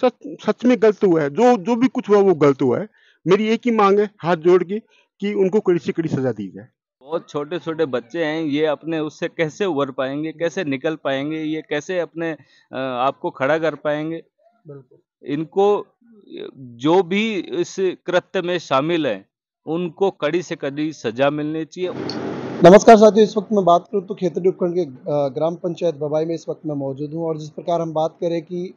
सच सच में गलत हुआ है जो जो भी कुछ हुआ वो गलत हुआ है मेरी एक ही मांग है हाथ जोड़ के कि उनको कड़ी से कड़ी सजा दी जाए बहुत छोटे छोटे बच्चे हैं ये अपने उससे कैसे उभर पाएंगे कैसे निकल पाएंगे ये कैसे अपने आप को खड़ा कर पाएंगे इनको जो भी इस कृत्य में शामिल है उनको कड़ी से कड़ी सजा मिलनी चाहिए नमस्कार साथियों इस वक्त मैं बात करूं तो खेतड़ी उपखंड के ग्राम पंचायत बबाई में इस वक्त मैं मौजूद हूं और जिस प्रकार हम बात करें कि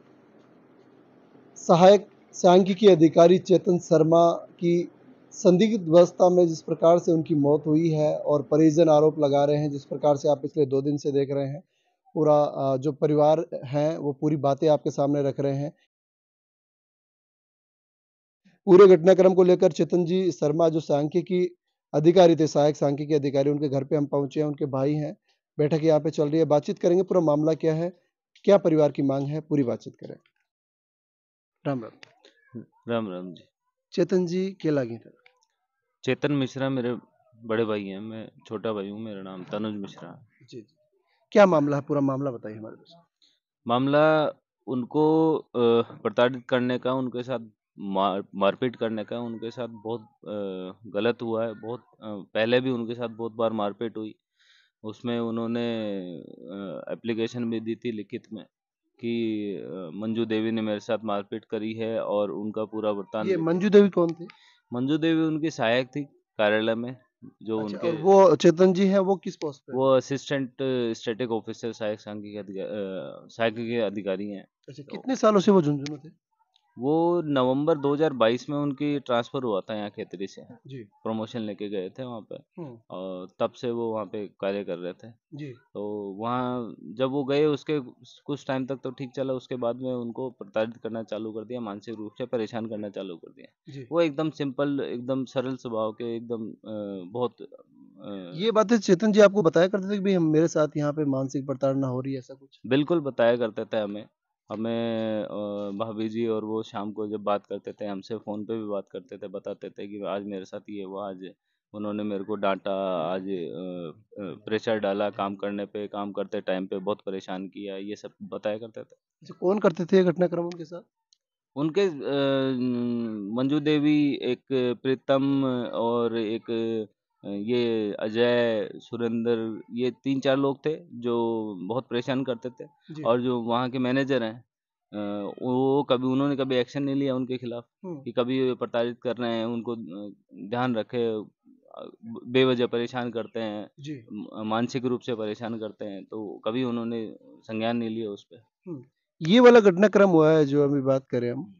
सहायक सांख्यिकी अधिकारी चेतन शर्मा की संदिग्ध अवस्था में जिस प्रकार से उनकी मौत हुई है और परिजन आरोप लगा रहे हैं जिस प्रकार से आप पिछले दो दिन से देख रहे हैं पूरा जो परिवार है वो पूरी बातें आपके सामने रख रहे हैं पूरे घटनाक्रम को लेकर चेतन जी शर्मा जो सांख्यिकी अधिकारी थे सहायक सांख्यिकी अधिकारी उनके घर पे हम पहुंचे हैं उनके भाई हैं बैठक यहाँ पे चल रही है बातचीत करेंगे पूरा मामला क्या है क्या परिवार की मांग है पूरी बातचीत करें राम राम राम राम जी चेतन जी के लागे थे चेतन मिश्रा मेरे बड़े भाई हैं मैं छोटा भाई हूँ मेरा नाम तनुज मिश्रा जी जी क्या मामला है पूरा मामला बताइए हमारे पास मामला उनको प्रताड़ित करने का उनके साथ मार मारपीट करने का उनके साथ बहुत गलत हुआ है बहुत पहले भी उनके साथ बहुत बार मारपीट हुई उसमें उन्होंने एप्लीकेशन भी दी थी लिखित में कि मंजू देवी ने मेरे साथ मारपीट करी है और उनका पूरा वर्तान ये मंजू देवी कौन थी मंजू देवी उनकी सहायक थी कार्यालय में जो अच्छा, उनके वो चेतन जी हैं वो किस पोस्ट पे वो असिस्टेंट स्टेटिक ऑफिसर सहायक के अधिकारी सहायक के अधिकारी हैं अच्छा तो कितने सालों से वो झुंझुनू थे वो नवंबर 2022 में उनकी ट्रांसफर हुआ था यहाँ खेतरी से जी प्रमोशन लेके गए थे वहाँ पे हम्म। और तब से वो वहाँ पे कार्य कर रहे थे जी तो वहाँ जब वो गए उसके कुछ टाइम तक तो ठीक चला उसके बाद में उनको प्रताड़ित करना चालू कर दिया मानसिक रूप से परेशान करना चालू कर दिया वो एकदम सिंपल एकदम सरल स्वभाव के एकदम बहुत ये बातें चेतन जी आपको बताया करते थे कि मेरे साथ यहाँ पे मानसिक प्रताड़ना हो रही है ऐसा कुछ बिल्कुल बताया करते थे हमें हमें भाभी जी और वो शाम को जब बात करते थे हमसे फ़ोन पे भी बात करते थे बताते थे कि आज मेरे साथ ये हुआ आज उन्होंने मेरे को डांटा आज प्रेशर डाला काम करने पे काम करते टाइम पे बहुत परेशान किया ये सब बताया करते थे अच्छा कौन करते थे घटनाक्रम उनके साथ उनके मंजू देवी एक प्रीतम और एक ये अजय, सुरेंद्र ये तीन चार लोग थे जो बहुत परेशान करते थे और जो वहाँ के मैनेजर हैं वो कभी उन्होंने कभी एक्शन नहीं लिया उनके खिलाफ कि कभी प्रताड़ित कर रहे हैं, उनको ध्यान रखे बेवजह परेशान करते हैं, मानसिक रूप से परेशान करते हैं, तो कभी उन्होंने संज्ञान नहीं लिया उस पर ये वाला घटनाक्रम हुआ है जो अभी बात करें हम,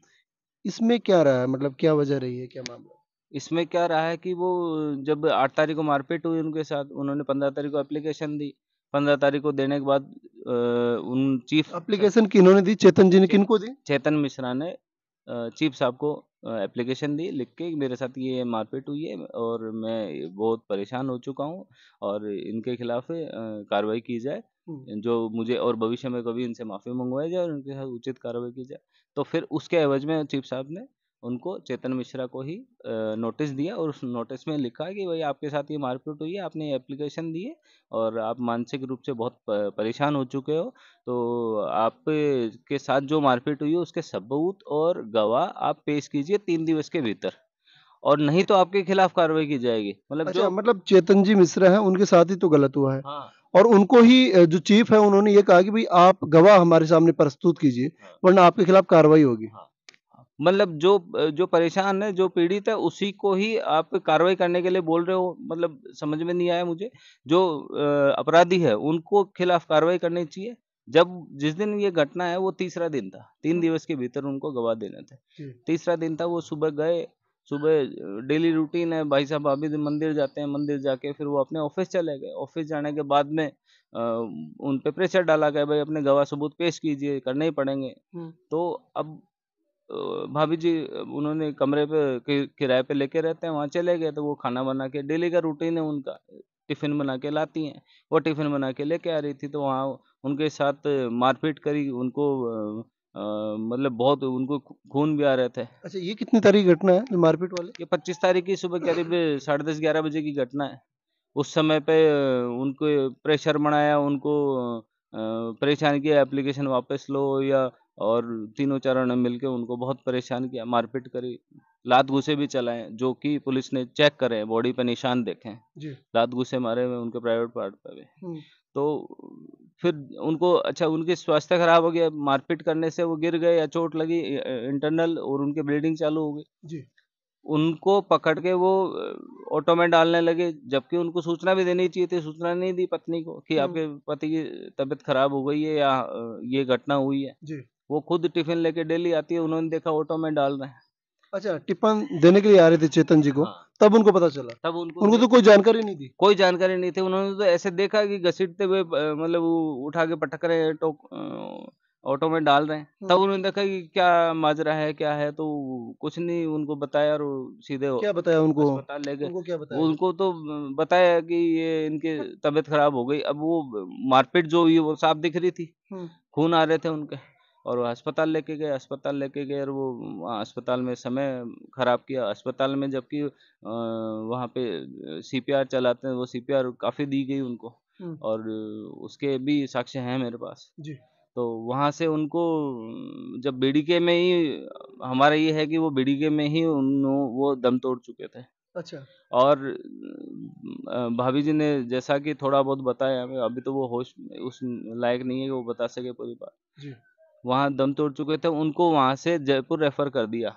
इसमें क्या रहा है मतलब क्या वजह रही है, क्या मामला? इसमें क्या रहा है कि वो जब आठ तारीख को मारपीट हुई उनके साथ उन्होंने पंद्रह तारीख को एप्लीकेशन दी पंद्रह तारीख को देने के बाद उन चीफ एप्लीकेशन इन्होंने दी चेतन जी ने किन को दी चेतन मिश्रा ने चीफ साहब को एप्लीकेशन दी लिख के मेरे साथ ये मारपीट हुई है और मैं बहुत परेशान हो चुका हूँ और इनके खिलाफ कार्रवाई की जाए हम्म। जो मुझे और भविष्य में कभी इनसे माफ़ी मंगवाई जाए और इनके साथ उचित कार्रवाई की जाए तो फिर उसके एवज में चीफ साहब ने उनको चेतन मिश्रा को ही नोटिस दिया और उस नोटिस में लिखा कि भाई आपके साथ ये मारपीट हुई है आपने एप्लीकेशन दी है और आप मानसिक रूप से बहुत परेशान हो चुके हो तो आप के साथ जो मारपीट हुई है उसके सबूत और गवाह आप पेश कीजिए तीन दिवस के भीतर और नहीं तो आपके खिलाफ कार्रवाई की जाएगी मतलब अच्छा, जो मतलब चेतन जी मिश्रा है उनके साथ ही तो गलत हुआ है हाँ। और उनको ही जो चीफ है उन्होंने ये कहा कि भाई आप गवाह हमारे सामने प्रस्तुत कीजिए हाँ। वरना आपके खिलाफ कार्रवाई होगी हाँ। मतलब जो जो परेशान है जो पीड़ित है उसी को ही आप कार्रवाई करने के लिए बोल रहे हो मतलब समझ में नहीं आया मुझे जो अपराधी है उनको खिलाफ कार्रवाई करनी चाहिए जब जिस दिन ये घटना है वो तीसरा दिन था तीन हाँ। दिवस के भीतर उनको गवा देना था तीसरा दिन था वो सुबह गए सुबह डेली रूटीन है भाई साहब अभी मंदिर जाते हैं मंदिर जाके फिर वो अपने ऑफिस चले गए ऑफिस जाने के बाद में उन पे प्रेशर डाला गया भाई अपने गवाह सबूत पेश कीजिए करने ही पड़ेंगे हाँ। तो अब तो भाभी जी उन्होंने कमरे पे किराए पे लेके रहते हैं वहाँ चले गए तो वो खाना बना के डेली का रूटीन है उनका टिफ़िन बना के लाती हैं वो टिफ़िन बना के लेके आ रही थी तो वहाँ उनके साथ मारपीट करी उनको मतलब बहुत उनको खून भी आ रहे थे अच्छा ये कितनी तारीख घटना है जो मारपीट वाले ये पच्चीस तारीख की सुबह करीब साढ़े दस ग्यारह बजे की घटना है उस समय पे उनको प्रेशर बनाया उनको परेशान किया एप्लीकेशन वापस लो या और तीनों चारों ने मिलकर उनको बहुत परेशान किया मारपीट करी लात घुसे भी चलाएं जो कि पुलिस ने चेक करे बॉडी पे निशान देखे लात घुसे मारे हुए उनके प्राइवेट पार्ट पर भी हम्म। तो फिर उनको अच्छा उनके स्वास्थ्य खराब हो गया मारपीट करने से वो गिर गए या चोट लगी इंटरनल और उनके ब्लीडिंग चालू हो गई उनको पकड़ के वो ऑटो में डालने लगे जबकि उनको सूचना भी देनी चाहिए थी सूचना नहीं दी पत्नी को कि हम्म। आपके पति की तबीयत खराब हो गई है या ये घटना हुई है वो खुद टिफिन लेके डेली आती है उन्होंने देखा ऑटो में डाल रहे हैं अच्छा टिफिन देने के लिए आ रहे थे चेतन जी को हाँ। तब उनको पता चला तब उनको उनको तो कोई जानकारी नहीं थी कोई जानकारी नहीं थी उन्होंने तो ऐसे देखा कि घसीटते हुए मतलब उठा के पटक रहे हैं ऑटो में डाल रहे हैं हम्म। तब उन्होंने देखा कि क्या माजरा है क्या है तो कुछ नहीं उनको बताया और सीधे क्या बताया उनको अस्पताल ले गए उनको उनको तो बताया कि ये इनके तबीयत खराब हो गई अब वो मारपीट जो हुई वो साफ दिख रही थी हम्म। खून आ रहे थे उनके और अस्पताल लेके गए अस्पताल लेके गए और वो अस्पताल में समय खराब किया अस्पताल में जबकि वहाँ पे सीपीआर चलाते हैं वो सीपीआर काफ़ी दी गई उनको और उसके भी साक्ष्य हैं मेरे पास जी तो वहाँ से उनको जब बीडीके में ही हमारा ये है कि वो बीडीके में ही उन वो दम तोड़ चुके थे अच्छा और भाभी जी ने जैसा कि थोड़ा बहुत बताया अभी तो वो होश उस लायक नहीं है कि वो बता सके पूरी बात वहाँ दम तोड़ चुके थे उनको वहाँ से जयपुर रेफर कर दिया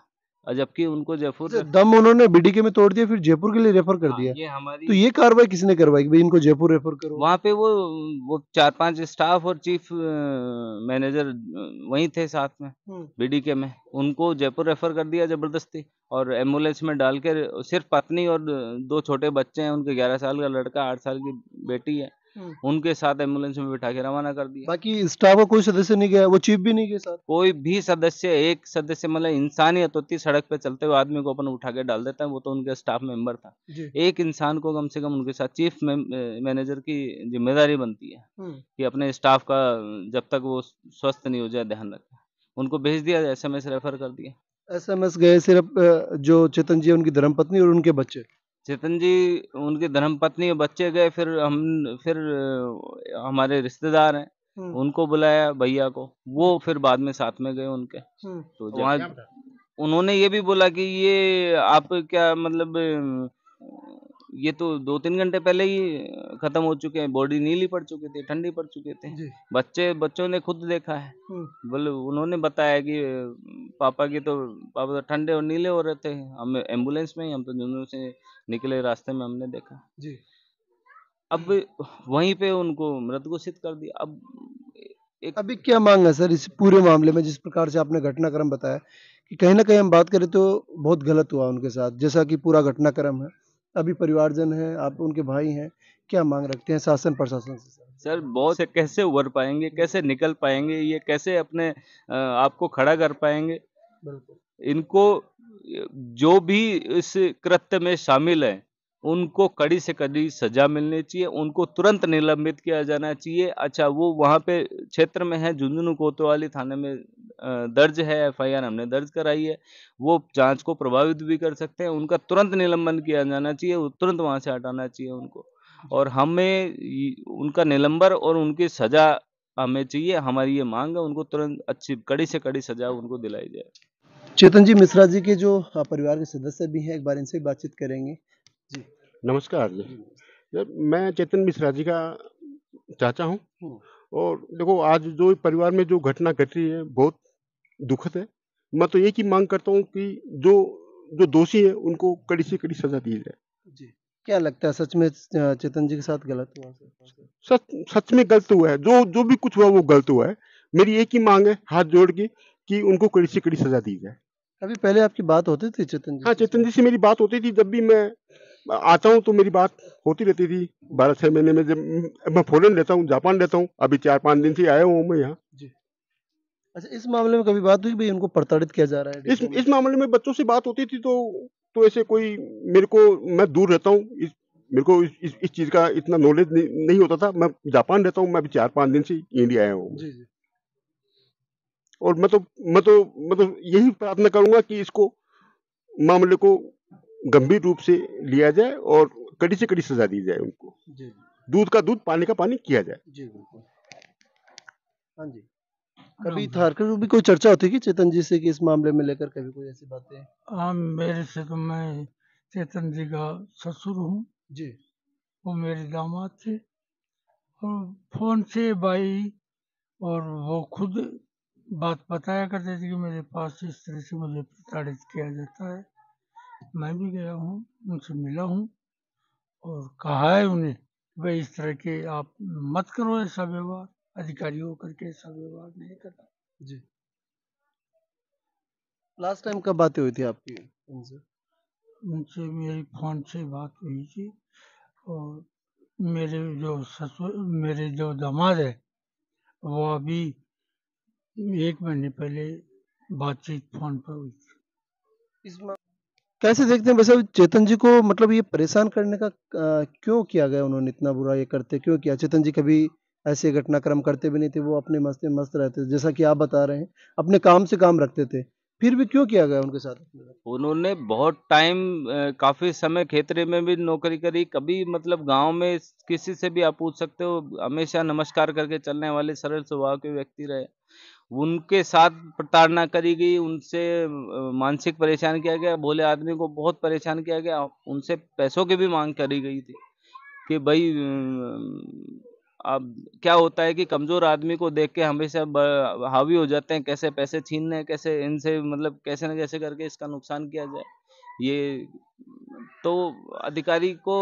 और जबकि उनको जयपुर अच्छा, दम उन्होंने बीडीके में तोड़ दिया फिर जयपुर के लिए रेफर कर हाँ, दिया ये हमारी तो ये कार्रवाई किसने करवाई भाई इनको जयपुर रेफर करो वहाँ पे वो वो चार पांच स्टाफ और चीफ मैनेजर वही थे साथ में बीडीके हम्म। में उनको जयपुर रेफर कर दिया जबरदस्ती और एम्बुलेंस में डाल के सिर्फ पत्नी और दो छोटे बच्चे हैं उनके ग्यारह साल का लड़का आठ साल की बेटी है हम्म। उनके साथ एम्बुलेंस में बिठा के रवाना कर दिया बाकी स्टाफ का कोई सदस्य नहीं गया वो चीफ भी नहीं गया साथ कोई भी सदस्य एक सदस्य मतलब इंसानियत होती सड़क पे चलते हुए आदमी को अपन उठा के डाल देता है वो तो उनके स्टाफ मेंबर था एक इंसान को कम से कम उनके साथ चीफ मैनेजर की जिम्मेदारी बनती है हम्म। की अपने स्टाफ का जब तक वो स्वस्थ नहीं हो जाए ध्यान रखे उनको भेज दिया एस रेफर कर दिया एस गए सिर्फ जो चेतन जी उनकी धर्मपत्नी और उनके बच्चे चेतन जी उनकी धर्मपत्नी और बच्चे गए फिर हम फिर हमारे रिश्तेदार हैं हम्म। उनको बुलाया भैया को वो हम्म। फिर बाद में साथ में गए उनके हम्म। तो वहाँ उन्होंने ये भी बोला कि ये आप क्या मतलब ये तो दो तीन घंटे पहले ही खत्म हो चुके हैं बॉडी नीली पड़ चुके थे ठंडी पड़ चुके थे बच्चे बच्चों ने खुद देखा है बोले उन्होंने बताया कि पापा की तो पापा तो ठंडे और नीले हो रहे थे हम एम्बुलेंस में ही हम तो झुंझुनू से निकले रास्ते में हमने देखा जी अब वहीं पे उनको मृत घोषित कर दिया अब एक अभी क्या मांग है सर इस पूरे मामले में जिस प्रकार से आपने घटनाक्रम बताया कि कहीं ना कहीं हम बात करें तो बहुत गलत हुआ उनके साथ जैसा कि पूरा घटनाक्रम है अभी परिवारजन है आप उनके भाई हैं क्या मांग रखते हैं शासन प्रशासन से सर बहुत से कैसे उभर पाएंगे कैसे निकल पाएंगे ये कैसे अपने आपको खड़ा कर पाएंगे इनको जो भी इस कृत्य में शामिल है उनको कड़ी से कड़ी सजा मिलनी चाहिए उनको तुरंत निलंबित किया जाना चाहिए अच्छा वो वहाँ पे क्षेत्र में है झुंझुनू कोतवाली थाने में दर्ज है एफआईआर हमने दर्ज कराई है वो जांच को प्रभावित भी कर सकते हैं उनका तुरंत निलंबन किया जाना चाहिए तुरंत वहाँ से हटाना चाहिए उनको और हमें उनका निलंबर और उनकी सजा हमें चाहिए हमारी ये मांग है उनको तुरंत अच्छी कड़ी से कड़ी सजा उनको दिलाई जाए चेतन जी मिश्रा जी के जो परिवार के सदस्य भी हैं एक बार इनसे बातचीत करेंगे जी नमस्कार जी मैं चेतन मिश्रा जी का चाचा हूँ हम्म। और देखो आज जो परिवार में जो घटना घटी है बहुत दुखद है मैं तो एक ही मांग करता हूँ कि जो जो दोषी है उनको कड़ी से कड़ी सजा दी जाए जी क्या लगता है सच में चेतन जी के साथ गलत हुआ सच सच में गलत हुआ है जो जो भी कुछ हुआ वो गलत हुआ है मेरी एक ही मांग है हाथ जोड़ के कि उनको कड़ी से कड़ी सजा दी जाए अभी पहले आपकी बात होती थी चेतन जी हाँ चेतन जी से मेरी बात होती थी जब भी मैं आता हूँ तो मेरी बात होती रहती थी बारह छह महीने में जब मैं फॉरन रहता हूँ जापान रहता हूँ अभी चार पाँच दिन से आया हूँ मैं यहाँ अच्छा इस मामले में कभी बात हुई भाई उनको प्रताड़ित किया जा रहा है इस इस मामले में बच्चों से बात होती थी तो तो ऐसे कोई मेरे को मैं दूर रहता हूँ इस मेरे को इस इस चीज़ का इतना नॉलेज नहीं, नहीं होता था मैं जापान रहता हूँ मैं अभी चार पाँच दिन से इंडिया आया हूँ और मैं तो मैं तो मैं तो यही प्रार्थना करूँगा कि इसको मामले को गंभीर रूप से लिया जाए और कड़ी से कड़ी सजा दी जाए उनको दूध का दूध पानी का पानी किया जाए जी बिल्कुल हाँ जी कभी हाँ। थारकर भी कोई चर्चा होती की चेतन जी से कि इस मामले में लेकर कभी कोई ऐसी बातें हाँ मेरे से तो मैं चेतन जी का ससुर हूँ जी वो मेरे दामाद थे और फोन से भाई और वो खुद बात बताया करते थे कि मेरे पास इस तरह से मुझे प्रताड़ित किया जाता है मैं भी गया हूँ उनसे मिला हूँ और कहा है उन्हें भाई इस तरह के आप मत करो ऐसा व्यवहार अधिकारी होकर के ऐसा व्यवहार नहीं करना जी लास्ट टाइम कब बातें हुई थी आपकी उनसे उनसे मेरी फोन से बात हुई थी और मेरे जो ससुर मेरे जो दामाद है वो अभी एक महीने पहले बातचीत फोन पर हुई थी इस कैसे देखते हैं वैसे चेतन जी को मतलब ये परेशान करने का आ, क्यों किया गया उन्होंने इतना बुरा ये करते क्यों किया चेतन जी कभी ऐसे घटनाक्रम करते भी नहीं थे वो अपने मस्ती मस्त रहते थे जैसा कि आप बता रहे हैं अपने काम से काम रखते थे फिर भी क्यों किया गया उनके साथ उन्होंने बहुत टाइम काफ़ी समय खेतरे में भी नौकरी करी कभी मतलब गांव में किसी से भी आप पूछ सकते हो हमेशा नमस्कार करके चलने वाले सरल स्वभाव के व्यक्ति रहे उनके साथ प्रताड़ना करी गई उनसे मानसिक परेशान किया गया भोले आदमी को बहुत परेशान किया गया उनसे पैसों की भी मांग करी गई थी कि भाई अब क्या होता है कि कमज़ोर आदमी को देख के हमेशा हावी हो जाते हैं कैसे पैसे छीनने कैसे इनसे मतलब कैसे न कैसे करके इसका नुकसान किया जाए ये तो अधिकारी को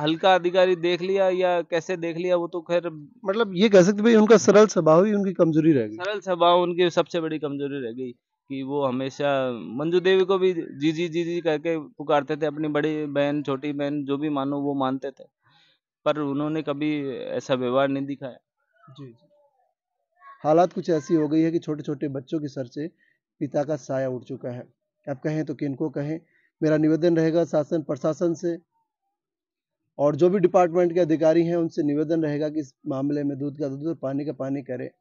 हल्का अधिकारी देख लिया या कैसे देख लिया वो तो खैर मतलब ये कह सकते भाई उनका सरल स्वभाव ही उनकी कमजोरी रह गई सरल स्वभाव उनकी सबसे बड़ी कमजोरी रह गई कि वो हमेशा मंजू देवी को भी जी जी जी जी करके पुकारते थे अपनी बड़ी बहन छोटी बहन जो भी मानो वो मानते थे पर उन्होंने कभी ऐसा व्यवहार नहीं दिखाया जी जी हालात कुछ ऐसी हो गई है कि छोटे छोटे बच्चों के सर से पिता का साया उठ चुका है आप कहें तो किनको कहें मेरा निवेदन रहेगा शासन प्रशासन से और जो भी डिपार्टमेंट के अधिकारी हैं उनसे निवेदन रहेगा कि इस मामले में दूध का दूध और पानी का पानी करें